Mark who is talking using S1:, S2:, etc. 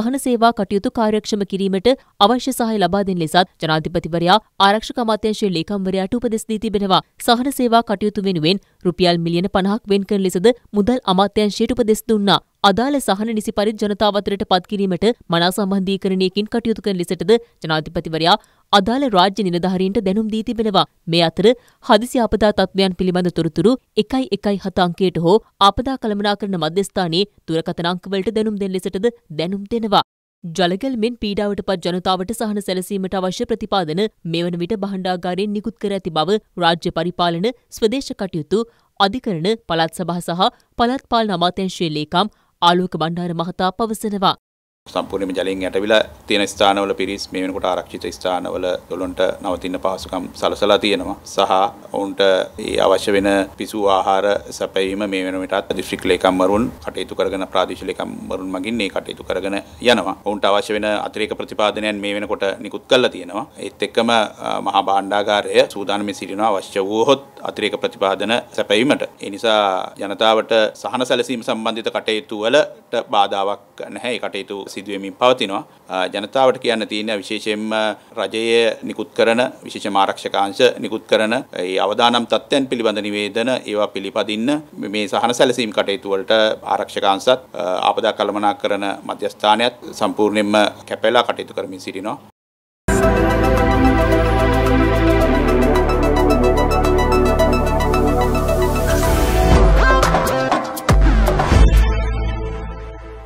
S1: සහන සේවා කටයුතු කාර්යක්ෂම කිරීමට අවශ්‍ය සහාය ලබා දෙන ලෙසත් ජනාධිපතිවරයා ආරක්ෂක අමාත්‍යාංශයේ ලේකම්වරයාට උපදෙස් දී තිබෙනවා. සහන සේවා කටයුතු වෙනුවෙන් රුපියල් මිලියන 50ක් වෙන් කරන ලෙසද මුදල් අමාත්‍යාංශයට උපදෙස් දුන්නා. අදාළ සහන නිසි පරිදි ජනතාව අතරට පත්කිරීමට මනා සම්බන්ධීකරණයකින් කටයුතු කරන ලෙසටද ජනාධිපතිවරයා අදාළ රාජ්‍ය නිලධාරීන්ට දැනුම් දී තිබෙනවා. මේ අතර හදිසි ආපදා තත්ත්වයන් පිළිබඳ තොරතුරු 117 අංකයට හෝ ආපදා කළමනාකරන මධ්‍යස්ථානයේ දුරකථන අංකවලට දැනුම් දෙන ලෙසටද දැනුම් දෙනවා. ජලගල් මෙන් පීඩාවට පත් ජනතාවට සහන සැලසීමට අවශ්‍ය ප්‍රතිපාදන මෙවන විට බහණ්ඩාගාරයෙන් නිකුත් කර ඇති බව රාජ්‍ය පරිපාලන ස්වදේශ කටයුතු අධිකරණ පළත් සභා සහ පළත් පාලන අමාත්‍යංශයේ ලේකම් ආලෝක බණ්ඩාර මහතා පවසනවා.
S2: සම්පූර්ණයෙන්ම ජලයෙන් යටවිලා තියෙන ස්ථානවල පිරිස් මේ වෙනකොට ආරක්ෂිත ස්ථානවල ගොල්ලොන්ට නවතින්න පහසුකම් සලසලා තියෙනවා. සහ ඔවුන්ට ඒ අවශ්‍ය වෙන පිසු ආහාර සැපයීම මේ වෙන විටත් දිස්ත්‍රික් ලේකම්වරුන් කටයුතු කරගෙන ප්‍රාදේශීය ලේකම්වරුන් මගින් මේ කටයුතු කරගෙන යනවා. ඔවුන්ට අවශ්‍ය වෙන අතිරේක ප්‍රතිපාදනයන් මේ වෙනකොට නිකුත් කරලා තියෙනවා. ඒත් එක්කම මහා භාණ්ඩාගාරය සූදානම් සිටිනවා අවශ්‍ය වුවහොත් අතිරේක ප්‍රතිපාදන සැපයීමට. ඒ නිසා ජනතාවට සහන සැලසීම සම්බන්ධිත කටයුතු වලට බාධාවක් නැහැ. ඒ කටයුතු සිදුවමින් පවතිනවා ජනතාවට කියන්න තියෙන විශේෂයෙන්ම රජයේ නිකුත් කරන විශේෂ ආරක්ෂකාංශ නිකුත් කරන ඒ අවදානම් තත්ත්වයන් පිළිබඳ නිවේදන ඒවා පිළිපදින්න මේ සහන සැලසීම් කටයුතු වලට ආරක්ෂකාංශත් ආපදා කළමනාකරණ මධ්‍යස්ථානයත් සම්පූර්ණයෙන්ම කැපලා කටයුතු කරමින් සිටිනවා